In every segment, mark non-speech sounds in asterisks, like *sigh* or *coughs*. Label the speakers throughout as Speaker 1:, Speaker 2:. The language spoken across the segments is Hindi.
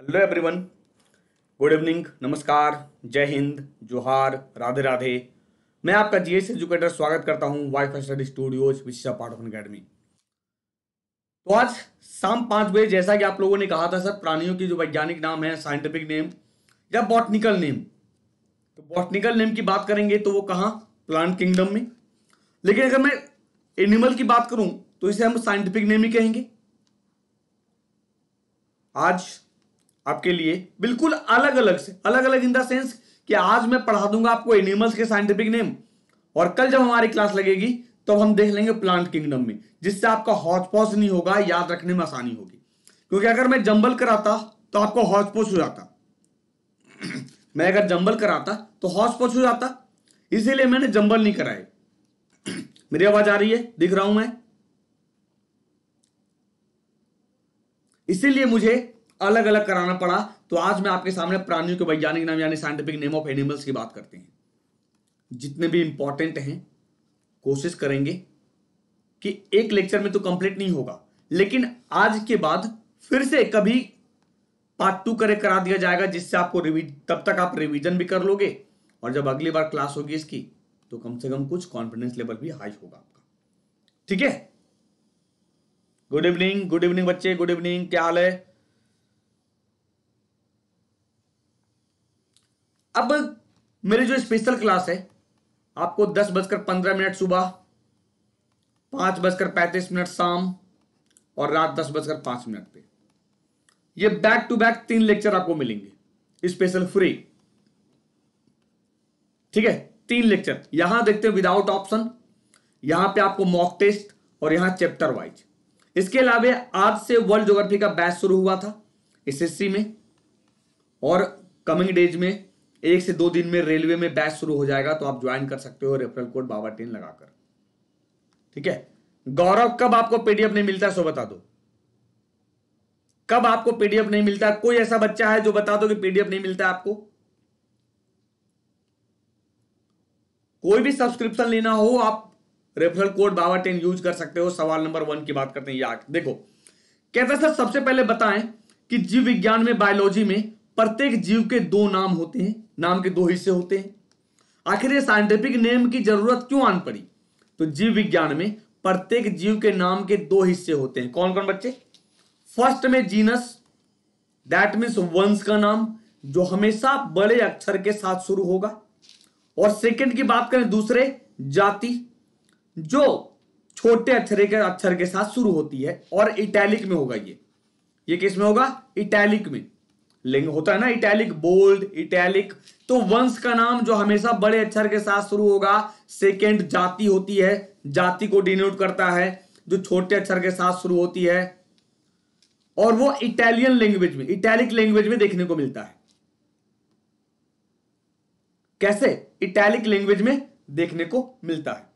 Speaker 1: हेलो एवरीवन गुड इवनिंग नमस्कार जय हिंद जोहार राधे राधे मैं आपका जीएस एजुकेटर स्वागत करता हूं वाईफाई स्टडी स्टूडियोज विशा पार्ट ऑफ अकेडमी तो आज शाम पांच बजे जैसा कि आप लोगों ने कहा था सर प्राणियों के जो वैज्ञानिक नाम है साइंटिफिक नेम या बॉटनिकल नेम तो बॉटनिकल नेम की बात करेंगे तो वो कहाँ प्लांट किंगडम में लेकिन अगर मैं एनिमल की बात करूं तो इसे हम साइंटिफिक नेम ही कहेंगे आज आपके लिए बिल्कुल अलग अलग से अलग अलग इन द सेंस कि आज मैं पढ़ा दूंगा आपको एनिमल्स के साइंटिफिक नेम और कल जब हमारी क्लास लगेगी तो हम देख लेंगे प्लांट किंगडम में जिससे आपका हॉचपॉच नहीं होगा याद रखने में आसानी होगी क्योंकि अगर मैं जंबल कराता तो आपको हॉचपॉच हो जाता *clears throat* मैं अगर जंबल कराता तो हॉचपॉच हो जाता इसीलिए मैंने जंबल नहीं कराए *clears throat* मेरी आवाज आ रही है दिख रहा हूं मैं इसीलिए मुझे अलग अलग कराना पड़ा तो आज मैं आपके सामने प्राणियों के वैज्ञानिक नाम यानी साइंटिफिक नेम ऑफ एनिमल्स की बात करते हैं जितने भी इंपॉर्टेंट हैं कोशिश करेंगे कि एक लेक्चर में तो कंप्लीट नहीं होगा लेकिन आज के बाद फिर से कभी पार्ट टू करे करा दिया जाएगा जिससे आपको तब तक आप रिविजन भी कर लोगे और जब अगली बार क्लास होगी इसकी तो कम से कम कुछ कॉन्फिडेंस लेवल भी हाई होगा आपका ठीक है गुड इवनिंग गुड इवनिंग बच्चे गुड इवनिंग क्या हाल है अब मेरी जो स्पेशल क्लास है आपको दस बजकर पंद्रह मिनट सुबह पांच बजकर पैंतीस मिनट शाम और रात दस बजकर पांच मिनट पे ये बैक टू बैक तीन लेक्चर आपको मिलेंगे स्पेशल फ्री ठीक है तीन लेक्चर यहां देखते हैं विदाउट ऑप्शन यहां पे आपको मॉक टेस्ट और यहां चैप्टर वाइज इसके अलावा आज से वर्ल्ड ज्योग्राफी का बैच शुरू हुआ था एसएससी में और कमिंग डेज में एक से दो दिन में रेलवे में बैच शुरू हो जाएगा तो आप ज्वाइन कर सकते हो रेफरल कोड बाबा टेन लगाकर ठीक है गौरव कब आपको पीडीएफ नहीं मिलता है सो बता दो कब आपको पीडीएफ नहीं मिलता कोई ऐसा बच्चा है जो बता दो कि पीडीएफ नहीं मिलता आपको कोई भी सब्सक्रिप्शन लेना हो आप रेफरल कोड बाबा टेन यूज कर सकते हो सवाल नंबर वन की बात करते हैं यार देखो कहता सर सबसे पहले बताएं कि जीव विज्ञान में बायोलॉजी में प्रत्येक जीव के दो नाम होते हैं नाम के दो हिस्से होते हैं आखिर ये साइंटिफिक नेम की जरूरत क्यों आन पड़ी तो जीव विज्ञान में प्रत्येक जीव के नाम के दो हिस्से होते हैं कौन कौन बच्चे फर्स्ट में जीनस दैट मीन्स वंश का नाम जो हमेशा बड़े अक्षर के साथ शुरू होगा और सेकंड की बात करें दूसरे जाति जो छोटे अक्षर के अक्षर के साथ शुरू होती है और इटैलिक में होगा ये ये किस में होगा इटैलिक में लिंग होता है ना इटैलिक बोल्ड इटैलिक तो वंश का नाम जो हमेशा बड़े अक्षर के साथ शुरू होगा सेकेंड जाति होती है जाति को डिनोट करता है जो छोटे अक्षर के साथ शुरू होती है और वो इटालियन लैंग्वेज में इटैलिक लैंग्वेज में देखने को मिलता है कैसे इटैलिक लैंग्वेज में देखने को मिलता है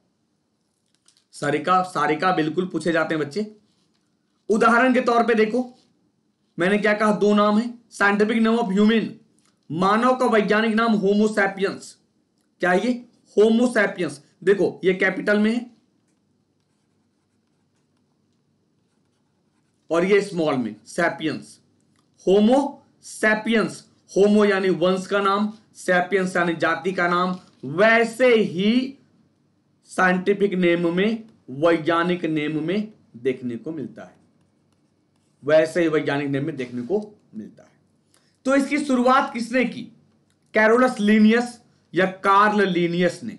Speaker 1: सारिका सारिका बिल्कुल पूछे जाते हैं बच्चे उदाहरण के तौर पे देखो मैंने क्या कहा दो नाम है साइंटिफिक नेम ऑफ ह्यूमन मानव का वैज्ञानिक नाम होमोसैपियंस क्या ये होमोसैपियंस देखो ये कैपिटल में है और ये स्मॉल में सैपियंस होमो सैपियंस होमो यानी वंश का नाम सैपियंस यानी जाति का नाम वैसे ही साइंटिफिक नेम में वैज्ञानिक नेम में देखने को मिलता है वैसे ही वैज्ञानिक नेम में देखने को मिलता है तो इसकी शुरुआत किसने की कैरोलस लीनियस या कार्ल लीनियस ने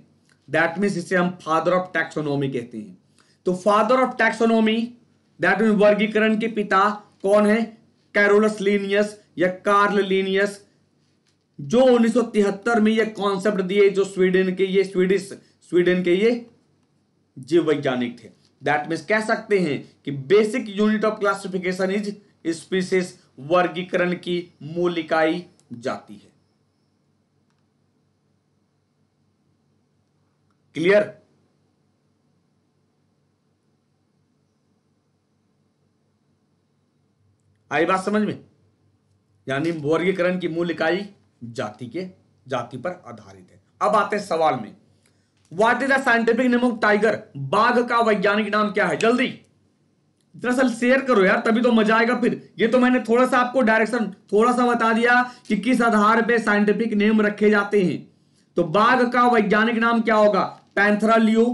Speaker 1: दैट मीन इसे हम फादर ऑफ टैक्सोनॉमी कहते हैं तो father of taxonomy that mean वर्गीकरण के पिता कौन है कैरोलस लीनियस या कार्ल लीनियस जो 1973 में ये कॉन्सेप्ट दिए जो स्वीडन के ये स्वीडिश स्वीडन के ये जीव वैज्ञानिक थे दैट मीन कह सकते हैं कि basic unit of classification is species वर्गीकरण की मूल इकाई जाति है क्लियर आई बात समझ में यानी वर्गीकरण की मूल इकाई जाति के जाति पर आधारित है अब आते हैं सवाल में what is the scientific name of tiger बाघ का वैज्ञानिक नाम क्या है जल्दी दरअसल शेयर करो यार तभी तो मजा आएगा फिर ये तो मैंने थोड़ा सा आपको डायरेक्शन थोड़ा सा बता दिया कि किस आधार पे साइंटिफिक नेम रखे जाते हैं तो बाघ का वैज्ञानिक नाम क्या होगा Panthera leo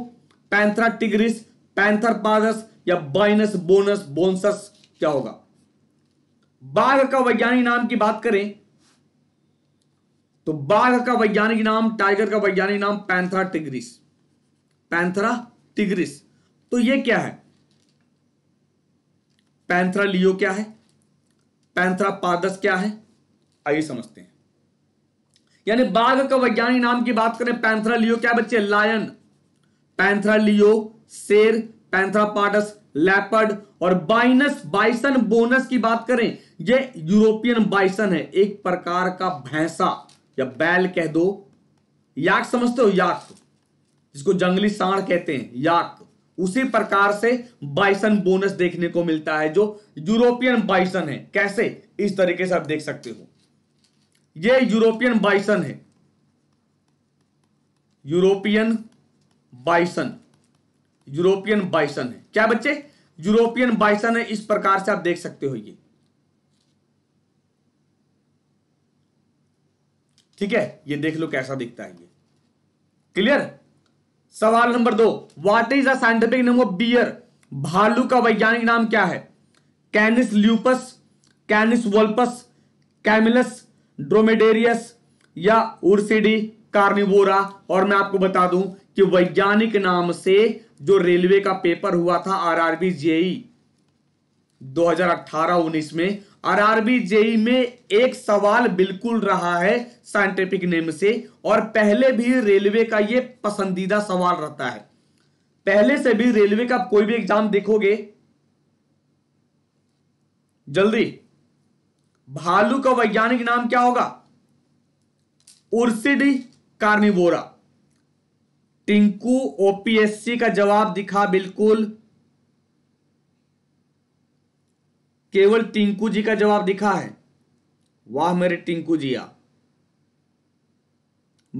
Speaker 1: Panthera tigris panther pardus या बाइनस बोनस बोनसस क्या होगा बाघ का वैज्ञानिक नाम की बात करें तो बाघ का वैज्ञानिक नाम टाइगर का वैज्ञानिक नाम पैंथरा टिग्रिस पैंथरा टिग्रिस तो ये क्या है पैंथरा लियो क्या है पैंथरा पादस क्या है आइए समझते हैं यानी बाघ का वैज्ञानिक नाम की बात करें पैंथरा लियो क्या बच्चे लायन पैंथरा लियो शेर पैंथरा पाडस लैपर्ड और बाइनस बाइसन बोनस की बात करें ये यूरोपियन बाइसन है एक प्रकार का भैंसा या बैल कह दो याक समझते हो याक जिसको जंगली सांड कहते हैं याक उसी प्रकार से बाइसन बोनस देखने को मिलता है जो यूरोपियन बाइसन है कैसे इस तरीके से आप देख सकते हो ये यूरोपियन बाइसन है यूरोपियन बाइसन यूरोपियन बाइसन है क्या बच्चे यूरोपियन बाइसन है इस प्रकार से आप देख सकते हो ये ठीक है ये देख लो कैसा दिखता है ये क्लियर सवाल नंबर दो what is the scientific name of bear भालू का वैज्ञानिक नाम क्या है कैनिस ल्यूपस कैनिस वोल्पस कैमिलस ड्रोमेडेरियस या उर्सिडी कार्निवोरा और मैं आपको बता दूं कि वैज्ञानिक नाम से जो रेलवे का पेपर हुआ था आरआरबी जेई 2018-19 में आरआरबी जेई में एक सवाल बिल्कुल रहा है साइंटिफिक नेम से और पहले भी रेलवे का ये पसंदीदा सवाल रहता है पहले से भी रेलवे का कोई भी एग्जाम देखोगे जल्दी भालू का वैज्ञानिक नाम क्या होगा उर्सिडी कार्निवोरा टिंकू ओपीएससी का जवाब दिखा बिल्कुल केवल टिंकू जी का जवाब दिखा है वाह मेरे टिंकू जिया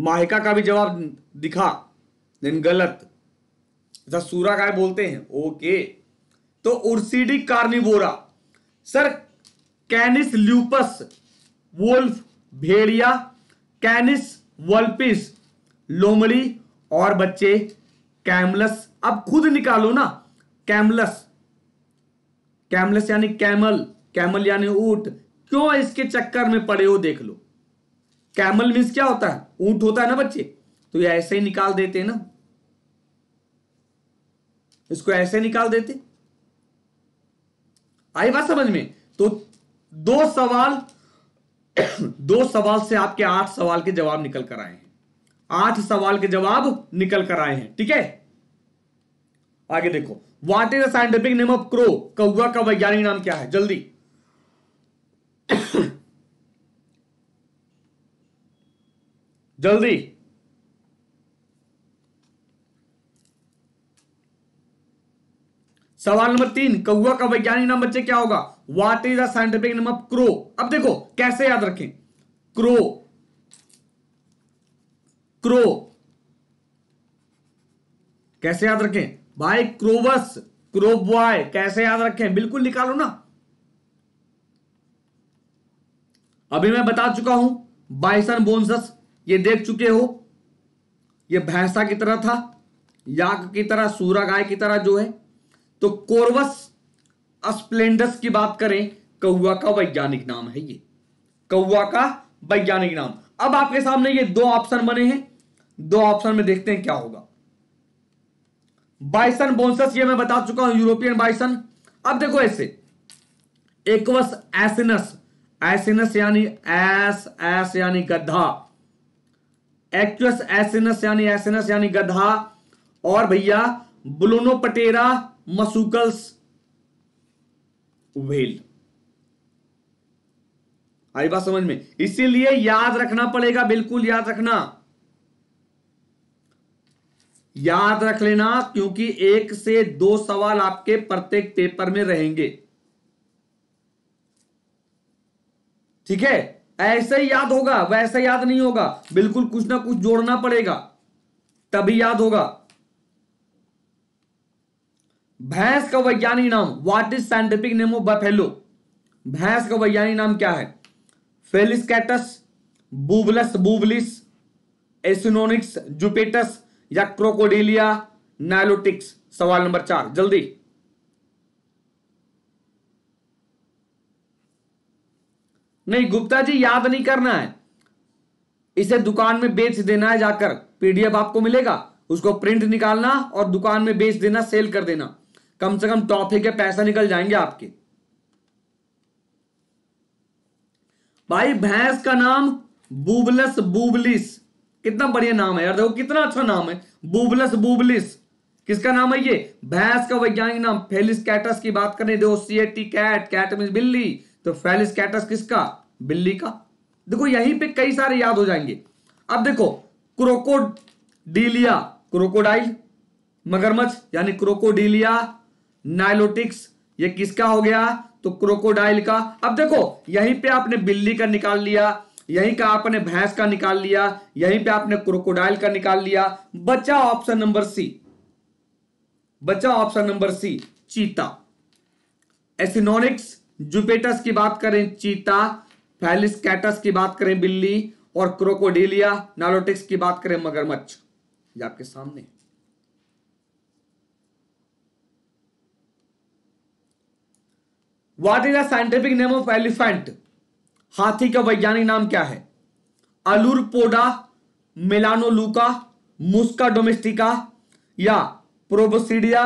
Speaker 1: माहिका का भी जवाब दिखा लेकिन गलत अच्छा, सूरा का बोलते हैं ओके तो Ursidae Carnivora sir Canis lupus wolf भेड़िया कैनिस वल्पिस लोमड़ी और बच्चे कैमलस अब खुद निकालो ना कैमलस कैमलेस यानी कैमल कैमल यानी ऊट क्यों इसके चक्कर में पड़े हो देख लो कैमल मीन्स क्या होता है ऊंट होता है ना बच्चे तो ये ऐसे ही निकाल देते हैं ना इसको ऐसे निकाल देते आई बात समझ में तो दो सवाल दो सवाल से आपके आठ सवाल के जवाब निकल कर आए हैं आठ सवाल के जवाब निकल कर आए हैं ठीक है आगे देखो what is the scientific name of crow कौआ का वैज्ञानिक नाम क्या है जल्दी जल्दी सवाल नंबर तीन कौआ का वैज्ञानिक नाम बच्चे क्या होगा what is the scientific name of crow अब देखो कैसे याद रखें क्रो क्रो कैसे याद रखें भाई क्रोवस क्रोबॉय कैसे याद रखें बिल्कुल निकालो ना अभी मैं बता चुका हूं बाइसन बोनसस ये देख चुके हो ये भैंसा की तरह था याक की तरह सूरा गाय की तरह जो है तो कोरवस स्प्लेंडस की बात करें कौआ का वैज्ञानिक नाम है ये कौआ का वैज्ञानिक नाम अब आपके सामने ये दो ऑप्शन बने हैं दो ऑप्शन में देखते हैं क्या होगा बाइसन बोनसस ये मैं बता चुका हूं यूरोपियन बाइसन अब देखो ऐसे एक्वस एसिनस एसिनस यानी एस एस यानी गधा एक्वस एसिनस यानी एसिनस यानी गधा और भैया ब्लूनोपटेरा मसूकल्स वेल आई बात समझ में इसीलिए याद रखना पड़ेगा बिल्कुल याद रखना याद रख लेना क्योंकि एक से दो सवाल आपके प्रत्येक पेपर में रहेंगे ठीक है ऐसे ही याद होगा वैसे याद नहीं होगा बिल्कुल कुछ ना कुछ जोड़ना पड़ेगा तभी याद होगा भैंस का वैज्ञानिक नाम what is scientific name of buffalo भैंस का वैज्ञानिक नाम क्या है कैटस बुबलस बुबलिस एसिनोनिक्स जुपेटस या क्रोकोडिलिया नाइलोटिक्स सवाल नंबर चार जल्दी नहीं गुप्ता जी याद नहीं करना है इसे दुकान में बेच देना है जाकर पीडीएफ आपको मिलेगा उसको प्रिंट निकालना और दुकान में बेच देना सेल कर देना कम से कम टॉफी के पैसा निकल जाएंगे आपके भाई भैंस का नाम बुबलस बुबलिस कितना बढ़िया नाम है यार देखो कितना अच्छा नाम है बुबलस बुबलिस किसका नाम है ये भैंस का वैज्ञानिक नाम फेलिस कैटस की बात करें देखो C A T cat cat mean बिल्ली तो फेलिस कैटस किसका बिल्ली का देखो यहीं पे कई सारे याद हो जाएंगे अब देखो क्रोकोडिलिया क्रोकोडाइल मगरमच्छ यानी क्रोकोडिलिया नाइलोटिक्स ये किसका हो गया तो क्रोकोडाइल का अब देखो यहीं पे आपने बिल्ली का निकाल लिया यहीं का आपने भैंस का निकाल लिया यहीं पे आपने क्रोकोडाइल का निकाल लिया बचा ऑप्शन नंबर सी बचा ऑप्शन नंबर सी चीता एसिनोनिक्स जुपेटस की बात करें चीता फैलिस कैटस की बात करें बिल्ली और क्रोकोडिलिया नालोटिक्स की बात करें मगरमच्छ ये आपके सामने what is the scientific name of elephant हाथी का वैज्ञानिक नाम क्या है अलूरपोडा मेलानोलूका मुस्का डोमेस्टिका या प्रोबोसिडिया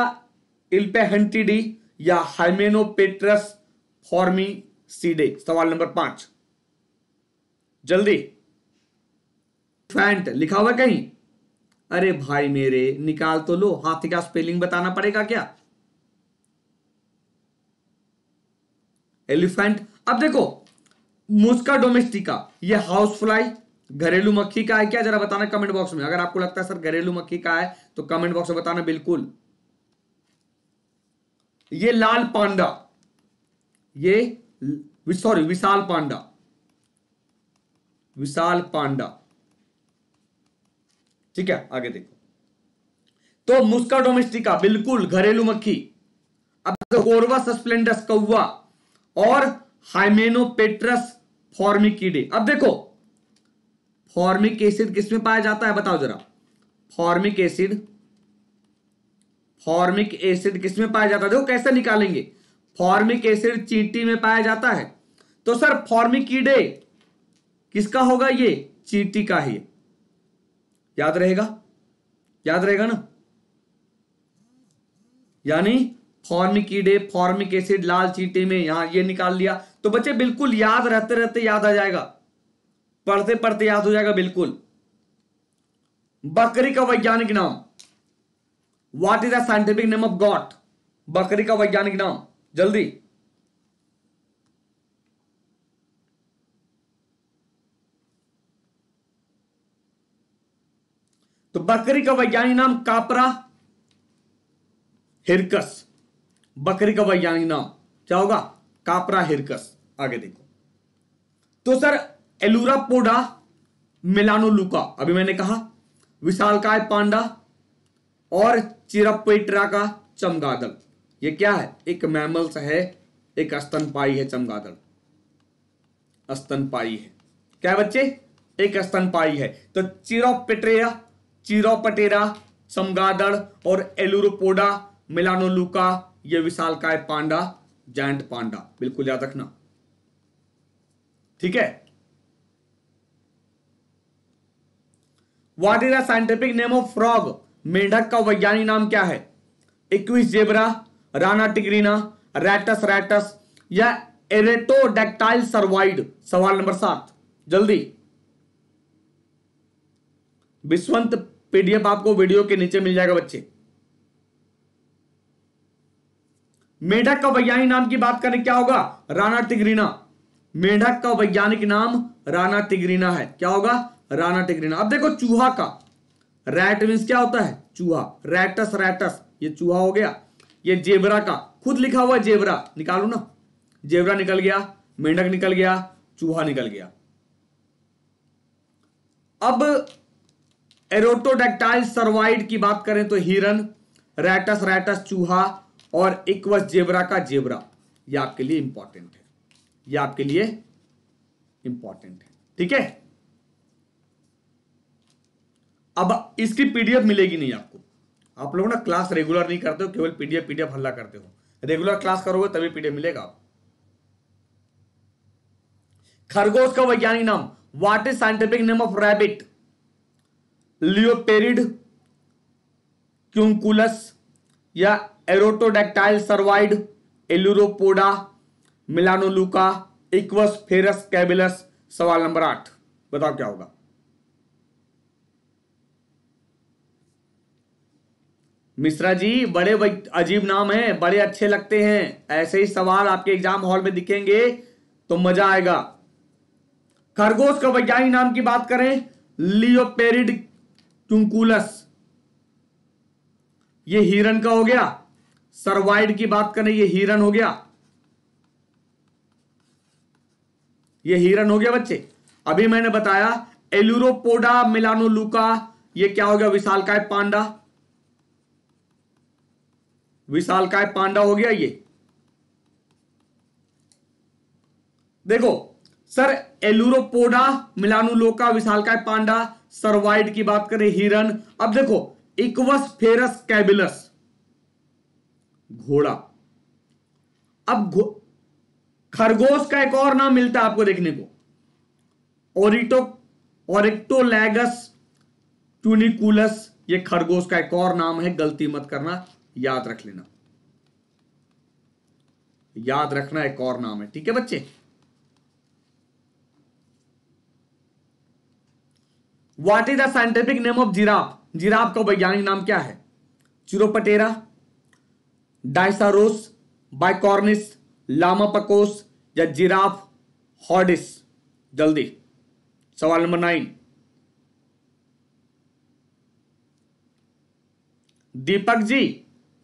Speaker 1: इल्पेहेंटिडी या हाइमेनोपेट्रस सीडे सवाल नंबर पांच जल्दी फैंट लिखा हुआ कहीं अरे भाई मेरे निकाल तो लो हाथी का स्पेलिंग बताना पड़ेगा क्या एलिफेंट अब देखो मुस्का डोमेस्टिका ये हाउस फ्लाई घरेलू मक्खी का है क्या जरा बताना कमेंट बॉक्स में अगर आपको लगता है सर घरेलू मक्खी का है तो कमेंट बॉक्स में बताना बिल्कुल ये लाल पांडा ये सॉरी विशाल पांडा विशाल पांडा ठीक है आगे देखो तो मुस्का डोमेस्टिका बिल्कुल घरेलू मक्खी अब कोरवा सस्पलेंडस कौवा और हाइमेनोपेट्रस फॉर्मिकीडे अब देखो फॉर्मिक एसिड किसमें पाया जाता है बताओ जरा फॉर्मिक एसिड फॉर्मिक एसिड किसमें पाया जाता है देखो कैसे निकालेंगे फॉर्मिक एसिड चींटी में पाया जाता है तो सर फॉर्मिकीडे किसका होगा ये चींटी का ही याद रहेगा याद रहेगा ना यानी फॉर्मिकीडे फॉर्मिक एसिड लाल चींटी में यहां ये निकाल लिया तो बच्चे बिल्कुल याद रहते रहते याद आ जाएगा पढ़ते पढ़ते याद हो जाएगा बिल्कुल बकरी का वैज्ञानिक नाम what is the scientific name of goat बकरी का वैज्ञानिक नाम जल्दी तो बकरी का वैज्ञानिक नाम कापरा हिरकस बकरी का वैज्ञानिक नाम क्या होगा कापरा हिरकस आगे देखो तो सर एलूरा पोडा मिलानो लुका अभी मैंने कहा विशालकाय पांडा और चिरपेट्रा का चमगादड़ ये क्या है एक मैमल्स है एक स्तनपाई है चमगादड़ अस्तनपाई है क्या बच्चे एक स्तनपाई है तो चिरोपेट्रेया चिरोपटेरा चमगादड़ और एलुरोपोडा मिलानोलुका ये विशालकाय पांडा जैंट पांडा बिल्कुल याद रखना ठीक है what is the scientific name of frog मेंढक का वैज्ञानिक नाम क्या है Equus zebra Rana tigrina Rattus rattus या एरेटोडेक्टाइल सर्वाइड सवाल नंबर सात जल्दी विश्वंत पीडीएफ आपको वीडियो के नीचे मिल जाएगा बच्चे मेढक का वैज्ञानिक नाम की बात करें क्या होगा राणा टिग्रीना मेंढक का वैज्ञानिक नाम राना टिग्रीना है क्या होगा राना टिग्रीना अब देखो चूहा का रैट मीन क्या होता है चूहा रैटस रैटस ये चूहा हो गया ये जेबरा का खुद लिखा हुआ जेबरा निकालू ना जेबरा निकल गया मेंढक निकल गया चूहा निकल गया अब एरोटोडेक्टाइल सर्वाइड की बात करें तो हिरन रैटस रैटस चूहा और इक्वस जेबरा का जेबरा ये आपके लिए इंपॉर्टेंट है ये आपके लिए इंपॉर्टेंट है ठीक है अब इसकी पीडीएफ मिलेगी नहीं आपको आप लोग ना क्लास रेगुलर नहीं करते हो केवल पीडीएफ पीडीएफ हल्ला करते हो रेगुलर क्लास करोगे तभी पीडीएफ मिलेगा आप खरगोश का वैज्ञानिक नाम what is scientific name of rabbit लियोपेरिड क्यूंकुलस या एरोटोडेक्टाइल सर्वाइड Ailuropoda melanoleuca Equus ferus caballus सवाल नंबर आठ बताओ क्या होगा मिश्रा जी बड़े अजीब नाम है बड़े अच्छे लगते हैं ऐसे ही सवाल आपके एग्जाम हॉल में दिखेंगे तो मजा आएगा खरगोश का वैज्ञानिक नाम की बात करें लियोपेरिड क्यूकुलस ये हिरन का हो गया सरवाइड की बात करें ये हिरन हो गया ये हिरन हो गया बच्चे अभी मैंने बताया एल्यूरोपोडा मिलानोलुका ये क्या हो गया विशालकाय पांडा विशालकाय पांडा हो गया ये देखो सर एलूरोपोडा मिलानुलोका विशालकाय पांडा सर्वाइड की बात करें हिरन अब देखो इक्वस फेरस कैबिलस घोड़ा अब घो, खरगोश का एक और नाम मिलता है आपको देखने को ओरिटो ओरिक्टोलैगस ट्यूनिकुलस ये खरगोश का एक और नाम है गलती मत करना याद रख लेना याद रखना एक और नाम है ठीक है बच्चे what is the scientific name of giraffe giraffe का वैज्ञानिक नाम क्या है चिरोपटेरा डाइसारोस बाइकॉर्निस लामापकोस या जिराफ हॉडिस जल्दी सवाल नंबर नाइन दीपक जी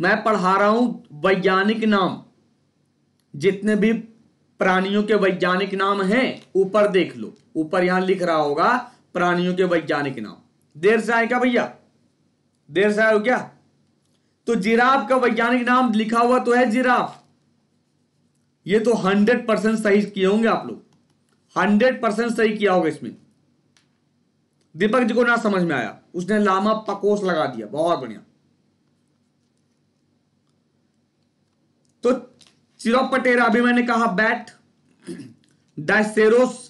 Speaker 1: मैं पढ़ा रहा हूं वैज्ञानिक नाम जितने भी प्राणियों के वैज्ञानिक नाम हैं ऊपर देख लो ऊपर यहां लिख रहा होगा प्राणियों के वैज्ञानिक नाम देर से आए क्या भैया देर से आए हो क्या तो जिराफ का वैज्ञानिक नाम लिखा हुआ तो है जिराफ ये तो हंड्रेड परसेंट सही किए होंगे आप लोग हंड्रेड परसेंट सही किया होगा इसमें दीपक जी को ना समझ में आया उसने लामा पकोस लगा दिया बहुत बढ़िया तो चिरोप पटेरा अभी मैंने कहा बैट डायसेरोस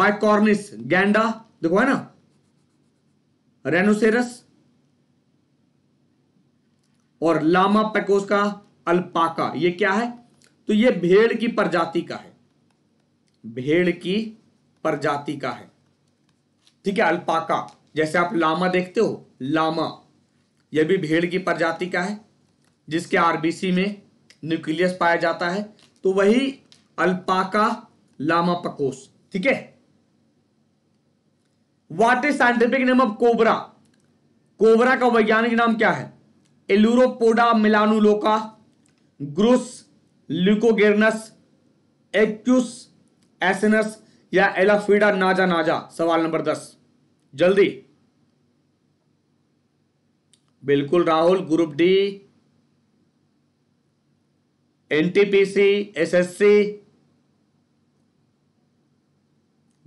Speaker 1: बायकॉर्निस गैंडा देखो है ना रेनोसेरस और लामा पेकोस का अल्पाका ये क्या है तो ये भेड़ की प्रजाति का है भेड़ की प्रजाति का है ठीक है अल्पाका जैसे आप लामा देखते हो लामा यह भी भेड़ की प्रजाति का है जिसके आरबीसी में न्यूक्लियस पाया जाता है तो वही अल्पाका लामा पकोस ठीक है what is scientific name of cobra cobra का वैज्ञानिक नाम क्या है एलूरोपोडा मिलानुलोका ग्रुस ल्यूकोगेरनस एक्यूस एसनस या एलाफीडा नाजा नाजा सवाल नंबर दस जल्दी बिल्कुल Rahul group D NTPC SSC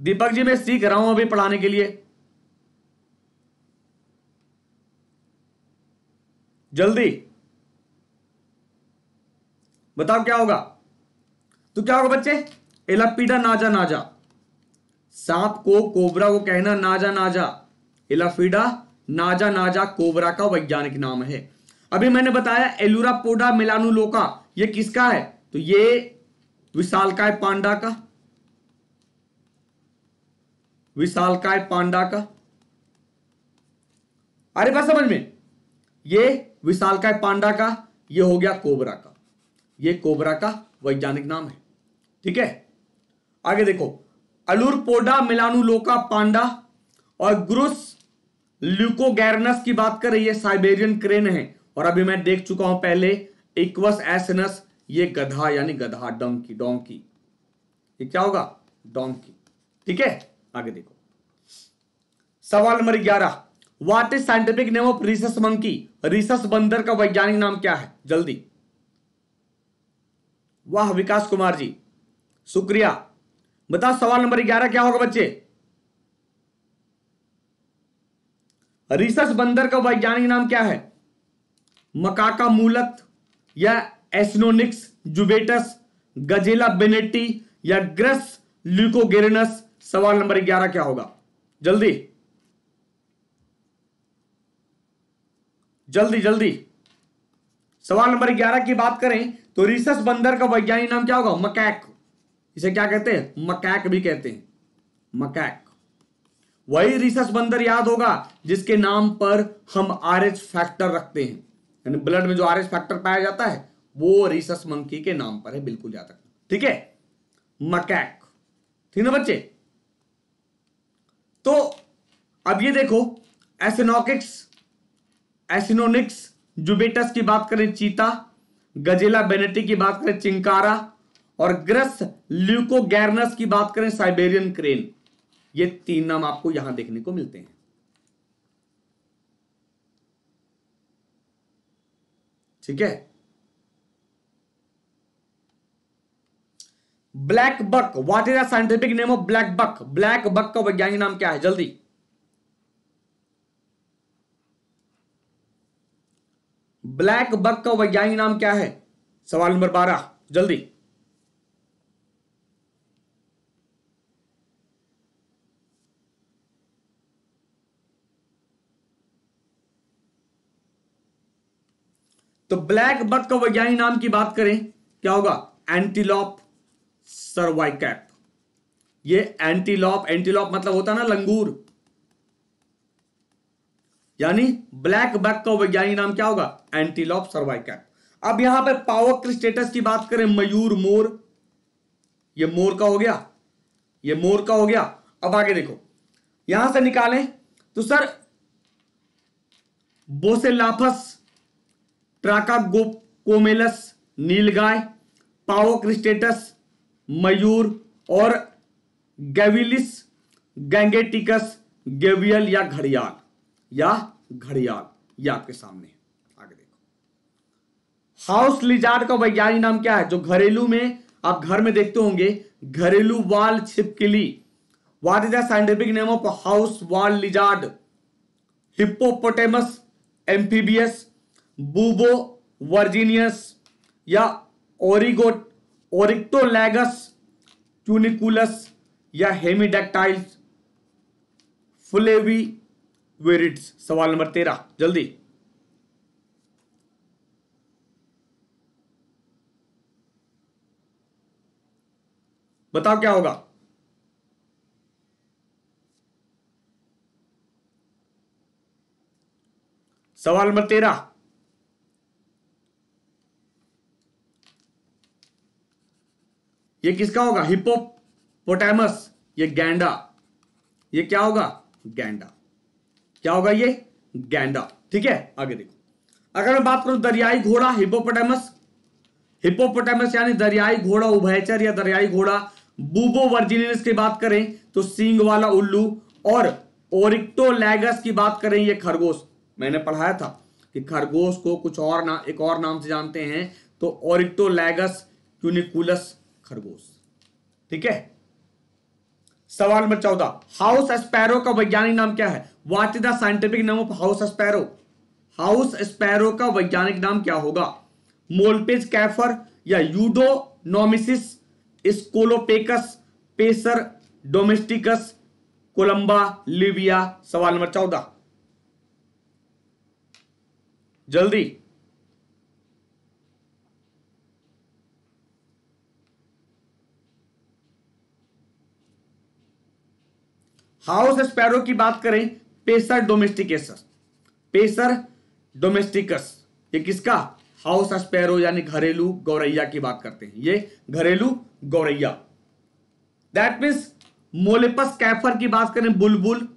Speaker 1: Deepak ji मैं सीख रहा हूं अभी पढ़ाने के लिए जल्दी बताओ क्या होगा तो क्या होगा बच्चे एलापीडा नाजा नाजा सांप को कोबरा को कहना नाजा नाजा एलाफीडा नाजा नाजा कोबरा का वैज्ञानिक नाम है अभी मैंने बताया एलुरापोडा मिलानुलोका ये किसका है तो ये विशालकाय पांडा का विशालकाय पांडा का अरे बात समझ में ये विशालकाय पांडा का ये हो गया कोबरा का ये कोबरा का वैज्ञानिक नाम है ठीक है आगे देखो अलुरपोडा मिलानुलोका पांडा और ग्रुस ल्यूकोगैरनस की बात कर रही है साइबेरियन क्रेन है और अभी मैं देख चुका हूं पहले इक्वस एसनस ये गधा यानी गधा डोंकी डोंकी ये क्या होगा डोंकी ठीक है आगे देखो सवाल नंबर ग्यारह what is scientific name of rhesus monkey rhesus बंदर का वैज्ञानिक नाम क्या है जल्दी वाह विकास कुमार जी शुक्रिया बताओ सवाल नंबर ग्यारह क्या होगा बच्चे रिसर्च बंदर का वैज्ञानिक नाम क्या है मकाका मूलत या एसनोनिक्स जुबेटस गजेला बेनेटी या ग्रस ल्यूकोगेरेनस सवाल नंबर ग्यारह क्या होगा जल्दी जल्दी जल्दी सवाल नंबर ग्यारह की बात करें तो रिसस बंदर का वैज्ञानिक नाम क्या होगा मकैक इसे क्या कहते हैं मकैक भी कहते हैं मकैक वही रिसस बंदर याद होगा जिसके नाम पर हम आर एच फैक्टर रखते हैं यानी ब्लड में जो आर एच फैक्टर पाया जाता है वो रिसस मंकी के नाम पर है बिल्कुल याद रखना ठीक है मकैक ठीक ना बच्चे तो अब ये देखो एसिनोकिक्स एसिनोनिक्स जुबेटस की बात करें चीता गजेला बेनेटी की बात करें चिंकारा और ग्रस ल्यूकोगैरनस की बात करें साइबेरियन क्रेन ये तीन नाम आपको यहां देखने को मिलते हैं ठीक है blackbuck what is the scientific name of blackbuck blackbuck का वैज्ञानिक नाम क्या है जल्दी ब्लैक बक का वैज्ञानिक नाम क्या है सवाल नंबर बारह जल्दी तो ब्लैक बक का वैज्ञानिक नाम की बात करें क्या होगा एंटीलॉप सर्वाइकैप ये एंटीलॉप एंटीलॉप मतलब होता है ना लंगूर यानी ब्लैक बैक का वैज्ञानिक नाम क्या होगा एंटीलॉप सर्वाइकल अब यहां पर पावक स्टेटस की बात करें मयूर मोर ये मोर का हो गया ये मोर का हो गया अब आगे देखो यहां से निकालें तो सर बोसेलाफस ट्राका गोप कोमेलस नीलगाय क्रिस्टेटस मयूर और गैविलिस गैंगेटिकस गेवियल या घड़ियाल या घड़ियाल ये आपके सामने आगे देखो हाउस लिजार्ड का वैज्ञानिक नाम क्या है जो घरेलू में आप घर में देखते होंगे घरेलू वाल छिपकली what is scientific name of house wall lizard Hippopotamus amphibius Bubo virginianus या ओरिगोट ओरिक्टोलैगस ट्यूनिकुलस या हेमीडेक्टाइल्स फुलेवी वेर इट्स सवाल नंबर तेरह जल्दी बताओ क्या होगा सवाल नंबर तेरह ये किसका होगा हिपोपोटामस ये गैंडा ये क्या होगा गैंडा क्या होगा ये गैंडा ठीक है आगे देखो अगर मैं बात करूं दरियाई घोड़ा हिपोपोटामस हिपोपोटामस यानी दरियाई घोड़ा उभयचर या दरियाई घोड़ा बूबो वर्जिनियस की बात करें तो सींग वाला उल्लू और ओरिक्टोलैगस की बात करें ये खरगोश मैंने पढ़ाया था कि खरगोश को कुछ और ना एक और नाम से जानते हैं तो ओरिक्टोलैगस क्यूनिकुलस खरगोश ठीक है सवाल नंबर चौदह हाउस स्पैरो का वैज्ञानिक नाम क्या है वाट इज द साइंटिफिक नाम of house sparrow house sparrow का वैज्ञानिक नाम क्या होगा मोलपेज कैफर या Eudynamys scolopaceus Passer domesticus Columba livia सवाल नंबर चौदह जल्दी हाउस स्पैरो की बात करें पेसर डोमेस्टिकस पेसर डोमेस्टिकस ये किसका हाउस स्पैरो यानी घरेलू गौरैया की बात करते हैं ये घरेलू गौरैया दैट मीन्स मोलिपस कैफर की बात करें बुलबुल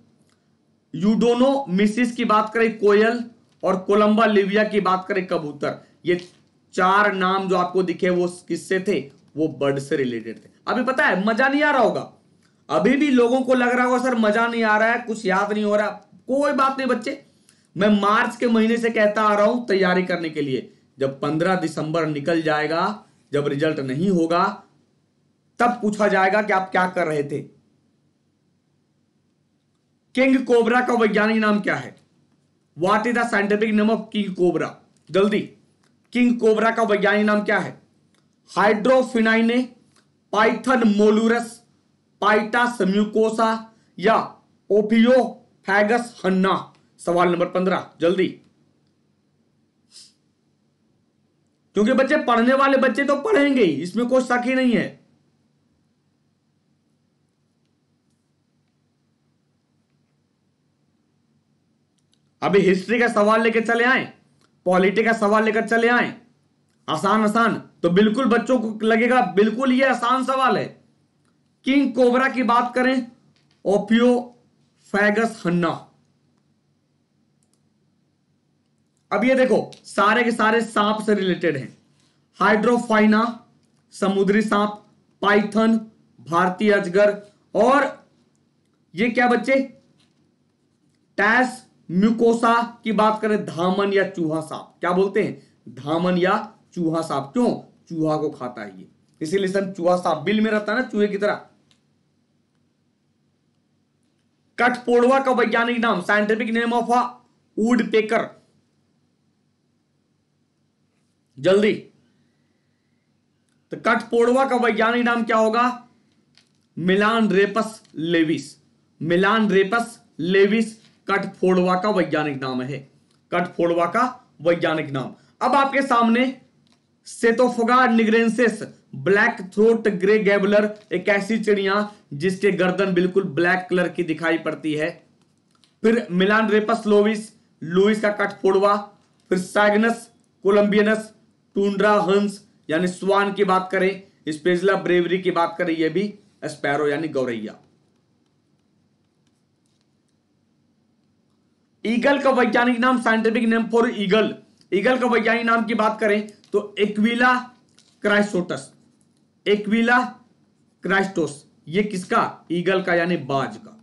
Speaker 1: यूडोनो मिसिस की बात करें कोयल और कोलंबा लिविया की बात करें कबूतर ये चार नाम जो आपको दिखे वो किससे थे वो बर्ड से रिलेटेड थे अभी पता है मजा नहीं आ रहा होगा अभी भी लोगों को लग रहा होगा सर मजा नहीं आ रहा है कुछ याद नहीं हो रहा कोई बात नहीं बच्चे मैं मार्च के महीने से कहता आ रहा हूं तैयारी करने के लिए जब पंद्रह दिसंबर निकल जाएगा जब रिजल्ट नहीं होगा तब पूछा जाएगा कि आप क्या कर रहे थे किंग कोबरा का वैज्ञानिक नाम क्या है what is the scientific name of king cobra जल्दी किंग कोबरा का वैज्ञानिक नाम क्या है हाइड्रोफिनाइने पाइथन मोलूरस पाइटा सम्यूकोसा या ओपियो फैगस हन्ना सवाल नंबर पंद्रह जल्दी क्योंकि बच्चे पढ़ने वाले बच्चे तो पढ़ेंगे ही इसमें कोई शक ही नहीं है अभी हिस्ट्री का सवाल लेकर चले आए पॉलिटी का सवाल लेकर चले आए आसान आसान तो बिल्कुल बच्चों को लगेगा बिल्कुल ये आसान सवाल है किंग कोबरा की बात करें ओपियो फैगस हन्ना अब ये देखो सारे के सारे सांप से रिलेटेड हैं हाइड्रोफाइना समुद्री सांप पाइथन भारतीय अजगर और ये क्या बच्चे टैस म्यूकोसा की बात करें धामन या चूहा सांप क्या बोलते हैं धामन या चूहा सांप क्यों चूहा को खाता है ये इसीलिए सब चूहा सांप बिल में रहता है ना चूहे की तरह कठपोड़वा का वैज्ञानिक नाम scientific name of woodpecker जल्दी तो कठपोड़वा का वैज्ञानिक नाम क्या होगा मिलान रेपस लेविस मिलान रेपस लेविस कठफोड़वा का वैज्ञानिक नाम है कठफोड़वा का वैज्ञानिक नाम अब आपके सामने Setophaga nigrescens black throat grey warbler एक ऐसी चिड़िया जिसके गर्दन बिल्कुल ब्लैक कलर की दिखाई पड़ती है फिर मिलान रेपस लोविस लुइस का कठफोड़वा फिर साइगनस कोलंबियनस टूंड्रा हंस यानी स्वान की बात करें स्पेजला ब्रेवरी की बात करें यह भी स्पैरो यानी गौरैया ईगल का वैज्ञानिक नाम scientific name for eagle eagle का वैज्ञानिक नाम की बात करें तो एक्विला क्राइस्टोटस एक्विला क्राइस्टोस ये किसका ईगल का यानी बाज का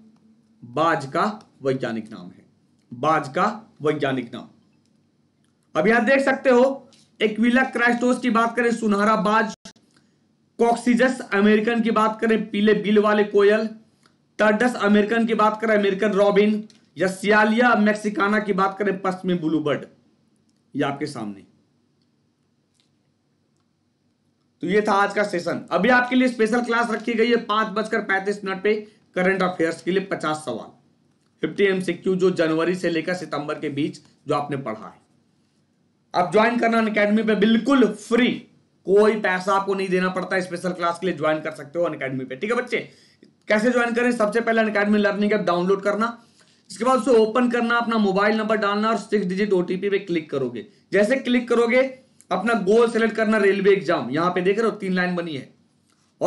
Speaker 1: बाज का वैज्ञानिक नाम है बाज का वैज्ञानिक नाम अब यहां देख सकते हो एक्विला क्राइस्टोस की बात करें सुनहरा बाज कॉक्सीजस अमेरिकन की बात करें पीले बिल वाले कोयल टर्डस अमेरिकन की बात करें अमेरिकन रॉबिन या सियालिया मैक्सिकाना की बात करें पश्चिमी ब्लूबर्ड ये आपके सामने तो ये था आज का सेशन अभी आपके लिए स्पेशल क्लास रखी गई है पांच बजकर पैंतीस मिनट पे करंट अफेयर्स के लिए पचास सवाल फिफ्टी एमसीक्यू जो जनवरी से लेकर सितंबर के बीच जो आपने पढ़ा है आप ज्वाइन करना अकेडमी पे बिल्कुल फ्री कोई पैसा आपको नहीं देना पड़ता स्पेशल क्लास के लिए ज्वाइन कर सकते हो अकेडमी पे ठीक है बच्चे कैसे ज्वाइन करें सबसे पहले अकेडमी लर्निंग ऐप डाउनलोड करना इसके बाद उसे ओपन करना अपना मोबाइल नंबर डालना और सिक्स डिजिट ओटीपी पे क्लिक करोगे जैसे क्लिक करोगे अपना गोल सेलेक्ट करना रेलवे एग्जाम यहाँ पे देख रहे हो तीन लाइन बनी है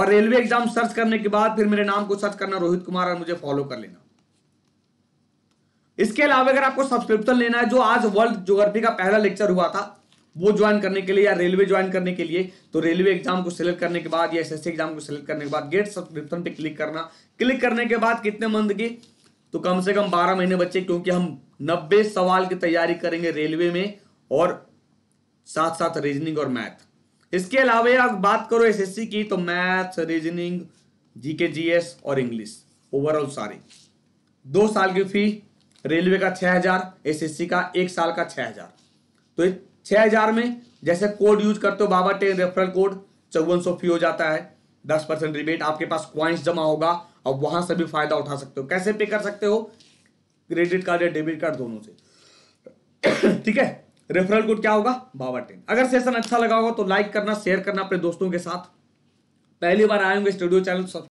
Speaker 1: और रेलवे एग्जाम सर्च करने के बाद फिर मेरे नाम को सर्च करना रोहित कुमार और मुझे फॉलो कर लेना इसके अलावा अगर आपको सब्सक्रिप्शन लेना है जो आज वर्ल्ड ज्योग्राफी का पहला लेक्चर हुआ था वो ज्वाइन करने के लिए या रेलवे ज्वाइन करने के लिए तो रेलवे एग्जाम को सिलेक्ट करने के बाद या एसएससी एग्जाम को सिलेक्ट करने के बाद गेट सब्सक्रिप्शन पे क्लिक करना क्लिक करने के बाद कितने मंथ की तो कम से कम बारह महीने बच्चे क्योंकि हम नब्बे सवाल की तैयारी करेंगे रेलवे में और साथ साथ रीजनिंग और मैथ इसके अलावा अगर बात करो एसएससी की तो मैथ्स रीजनिंग जीके जीएस और इंग्लिश ओवरऑल सारे दो साल की फी रेलवे का छः हज़ार एस का एक साल का छः हज़ार तो छः हज़ार में जैसे कोड यूज करते हो बाबा टेन रेफरल कोड चौवन सौ फी हो जाता है दस परसेंट रिबेट आपके पास क्वाइंस जमा होगा और वहां से भी फायदा उठा सकते हो कैसे पे कर सकते हो क्रेडिट कार्ड या डेबिट कार्ड दोनों से *coughs* ठीक है रेफरल कोड क्या होगा बाबा टेन अगर सेशन अच्छा लगा होगा तो लाइक करना शेयर करना अपने दोस्तों के साथ पहली बार आए होंगे स्टूडियो चैनल